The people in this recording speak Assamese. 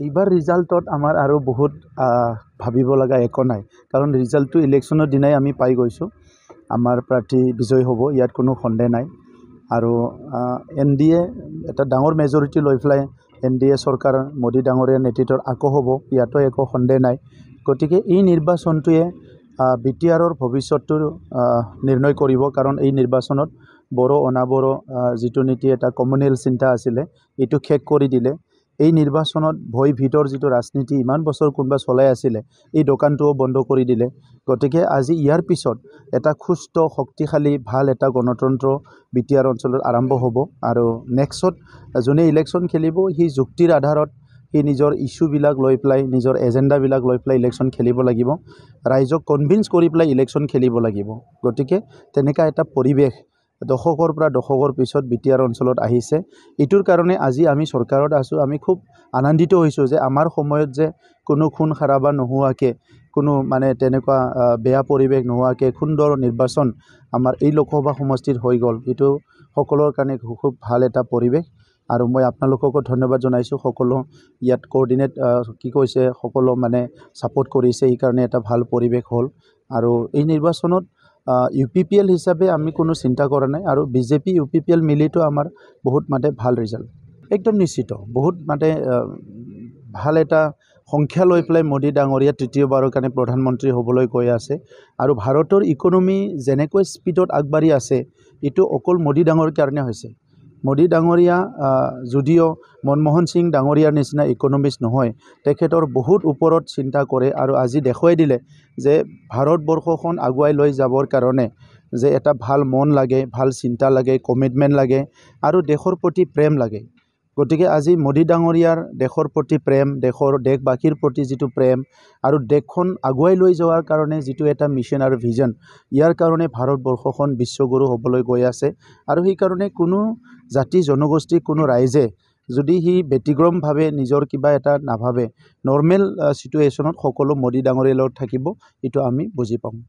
এইবাৰ ৰিজাল্টত আমাৰ আৰু বহুত ভাবিব লগা একো নাই কাৰণ ৰিজাল্টটো ইলেকশ্যনৰ দিনাই আমি পাই গৈছোঁ আমাৰ প্ৰাৰ্থী বিজয়ী হ'ব ইয়াত কোনো সন্দেহ নাই আৰু এন ডি এ এটা ডাঙৰ মেজৰিটি লৈ পেলাই এন ডি এ চৰকাৰ মোদী ডাঙৰীয়া নেতৃত্বত আকৌ হ'ব ইয়াতো একো সন্দেহ নাই গতিকে এই নিৰ্বাচনটোৱে বি টি আৰৰ ভৱিষ্যতটো নিৰ্ণয় কৰিব কাৰণ এই নিৰ্বাচনত বড়ো অনাবড়ো যিটো নীতি এটা কমনেল চিন্তা আছিলে এইটো শেষ কৰি দিলে এই নিৰ্বাচনত ভয় ভিতৰ যিটো ৰাজনীতি ইমান বছৰ কোনোবা চলাই আছিলে এই দোকানটোও বন্ধ কৰি দিলে গতিকে আজি ইয়াৰ পিছত এটা সুস্থ শক্তিশালী ভাল এটা গণতন্ত্ৰ বি টি আৰ অঞ্চলত আৰম্ভ হ'ব আৰু নেক্সট যোনে ইলেকশ্যন খেলিব সি যুক্তিৰ আধাৰত সি নিজৰ ইছ্যুবিলাক লৈ পেলাই নিজৰ এজেণ্ডাবিলাক লৈ পেলাই ইলেকশ্যন খেলিব লাগিব ৰাইজক কনভিন্স কৰি পেলাই ইলেকশ্যন খেলিব লাগিব গতিকে তেনেকুৱা এটা পৰিৱেশ দশকৰ পৰা দশকৰ পিছত বি টি আৰ অঞ্চলত আহিছে এইটোৰ কাৰণে আজি আমি চৰকাৰত আছোঁ আমি খুব আনন্দিত হৈছোঁ যে আমাৰ সময়ত যে কোনো খুন খাৰাবা নোহোৱাকৈ কোনো মানে তেনেকুৱা বেয়া পৰিৱেশ নোহোৱাকৈ সুন্দৰ নিৰ্বাচন আমাৰ এই লোকসভা সমষ্টিত হৈ গ'ল এইটো সকলোৰে কাৰণে খুব ভাল এটা পৰিৱেশ আৰু মই আপোনালোককো ধন্যবাদ জনাইছোঁ সকলো ইয়াত কৰ্ডিনেট কি কৈছে সকলো মানে ছাপৰ্ট কৰিছে এইকাৰণে এটা ভাল পৰিৱেশ হ'ল আৰু এই নিৰ্বাচনত ইউ পি পি এল হিচাপে আমি কোনো চিন্তা কৰা নাই আৰু BJP U P P L মিলিতো আমাৰ বহুত মানে ভাল ৰিজাল্ট একদম নিশ্চিত বহুত মানে ভাল এটা সংখ্যা লৈ পেলাই মোদী ডাঙৰীয়া তৃতীয়বাৰৰ কাৰণে প্ৰধানমন্ত্ৰী হ'বলৈ কৈ আছে আৰু ভাৰতৰ ইকনমি যেনেকৈ স্পীডত আগবাঢ়ি আছে এইটো অকল মোদী ডাঙৰীৰ কাৰণে হৈছে মোদী ডাঙৰীয়া যদিও মনমোহন সিং ডাঙৰীয়াৰ নিচিনা ইকনমিষ্ট নহয় তেখেতৰ বহুত ওপৰত চিন্তা কৰে আৰু আজি দেখুৱাই দিলে যে ভাৰতবৰ্ষখন আগুৱাই লৈ যাবৰ কাৰণে যে এটা ভাল মন লাগে ভাল চিন্তা লাগে কমিটমেণ্ট লাগে আৰু দেশৰ প্ৰতি প্ৰেম লাগে গতিকে আজি মোদী ডাঙৰীয়াৰ দেশৰ প্ৰতি প্ৰেম দেশৰ দেশবাসীৰ প্ৰতি যিটো প্ৰেম আৰু দেশখন আগুৱাই লৈ যোৱাৰ কাৰণে যিটো এটা মিছন আৰু ভিজন ইয়াৰ কাৰণে ভাৰতবৰ্ষখন বিশ্বগুৰু হ'বলৈ গৈ আছে আৰু সেইকাৰণে কোনো জাতি জনগোষ্ঠী কোনো ৰাইজে যদি সি ব্যতিক্ৰমভাৱে নিজৰ কিবা এটা নাভাবে নৰ্মেল চিটুৱেশ্যনত সকলো মোদী ডাঙৰীয়াৰ লগত থাকিব সেইটো আমি বুজি পাওঁ